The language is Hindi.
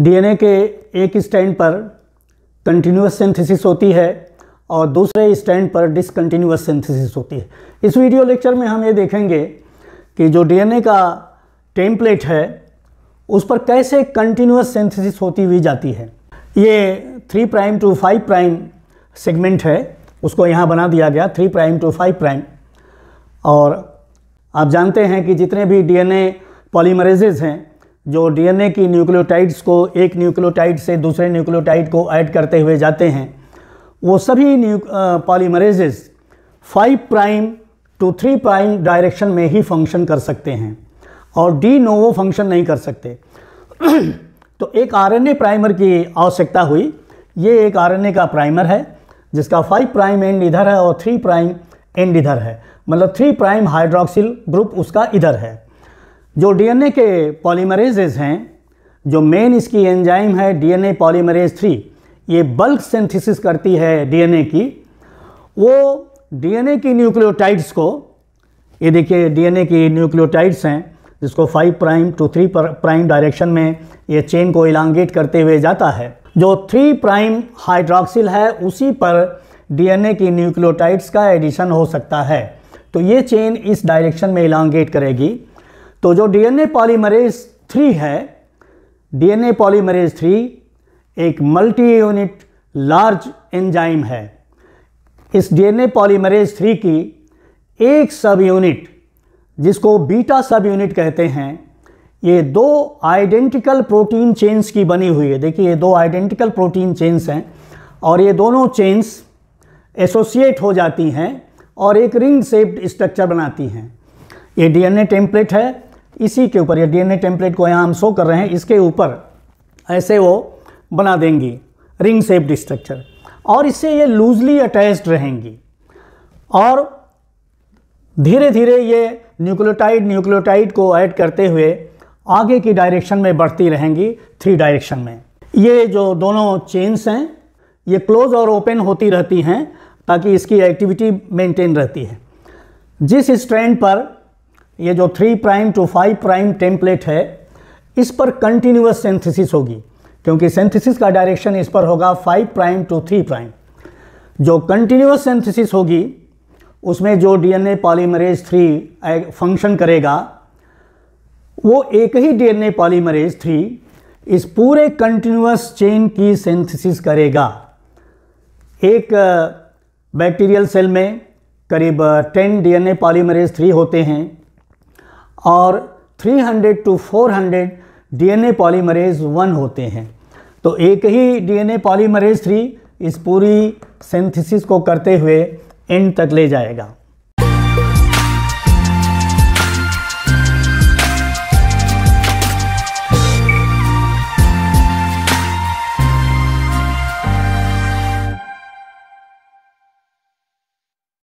डीएनए के एक स्टैंड पर कंटिन्यूस सिंथेसिस होती है और दूसरे स्टैंड पर डिसकन्टीन्यूस सिंथेसिस होती है इस वीडियो लेक्चर में हम ये देखेंगे कि जो डीएनए का टेम्पलेट है उस पर कैसे कंटिन्यूस सिंथेसिस होती हुई जाती है ये three prime to five prime segment है उसको यहाँ बना दिया गया three prime to five prime और आप जानते हैं कि जितने भी डीएनए पॉलीमरेजेज हैं जो डीएनए की न्यूक्लियोटाइड्स को एक न्यूक्लियोटाइड से दूसरे न्यूक्लियोटाइड को ऐड करते हुए जाते हैं वो सभी new polymerases five prime to three prime direction में ही फंक्शन कर सकते हैं और डी नोवो फंक्शन नहीं कर सकते तो एक आरएनए प्राइमर की आवश्यकता हुई ये एक आरएनए का प्राइमर है जिसका फाइव प्राइम एंड इधर है और थ्री प्राइम एंड इधर है मतलब थ्री प्राइम हाइड्रोक्सिल ग्रुप उसका इधर है जो डीएनए के पॉलीमरेजेज हैं जो मेन इसकी एंजाइम है डीएनए पॉलीमरेज थ्री ये बल्क सिंथेसिस करती है डीएनए की वो डीएनए की न्यूक्लियोटाइड्स को ये देखिए डीएनए की न्यूक्लियोटाइड्स हैं जिसको five prime to three prime direction में ये चेन को इलांगेट करते हुए जाता है जो थ्री प्राइम हाइड्रॉक्सिल है उसी पर डीएनए की न्यूक्लियोटाइड्स का एडिशन हो सकता है तो ये चेन इस डायरेक्शन में इलांगेट करेगी तो जो डीएनए पॉलीमरेज थ्री है डीएनए पॉलीमरेज थ्री एक मल्टी यूनिट लार्ज एंजाइम है इस डीएनए पॉलीमरेज थ्री की एक सब यूनिट जिसको बीटा सब यूनिट कहते हैं ये दो आइडेंटिकल प्रोटीन चेन्स की बनी हुई है देखिए ये दो आइडेंटिकल प्रोटीन चेन्स हैं और ये दोनों चेन्स एसोसिएट हो जाती हैं और एक रिंग सेप्ड स्ट्रक्चर बनाती हैं ये डीएनए टेम्पलेट है इसी के ऊपर ये डीएनए टेम्पलेट को यहाँ हम शो कर रहे हैं इसके ऊपर ऐसे वो बना देंगी रिंग सेप स्ट्रक्चर और इससे ये लूजली अटैच्ड रहेंगी और धीरे धीरे ये न्यूक्लियोटाइड न्यूक्लियोटाइड को ऐड करते हुए आगे की डायरेक्शन में बढ़ती रहेंगी थ्री डायरेक्शन में ये जो दोनों चेन्स हैं ये क्लोज और ओपन होती रहती हैं ताकि इसकी एक्टिविटी मेंटेन रहती है जिस स्ट्रैंड पर ये जो three prime to five prime template है इस पर कंटिन्यूस सेंथिसिस होगी क्योंकि सेंथिसिस का डायरेक्शन इस पर होगा five prime to three prime जो कंटिन्यूस सेंथिसिस होगी उसमें जो डीएनए पॉलीमरेज थ्री फंक्शन करेगा वो एक ही डीएनए पॉलीमरेज थ्री इस पूरे कंटिन्यूस चेन की सेंथिसिस करेगा एक बैक्टीरियल सेल में करीब टेन डीएनए पॉलीमरेज थ्री होते हैं और 300 टू 400 डीएनए पॉलीमरेज वन होते हैं तो एक ही डीएनए पॉलीमरेज थ्री इस पूरी सिंथेसिस को करते हुए एंड तक ले जाएगा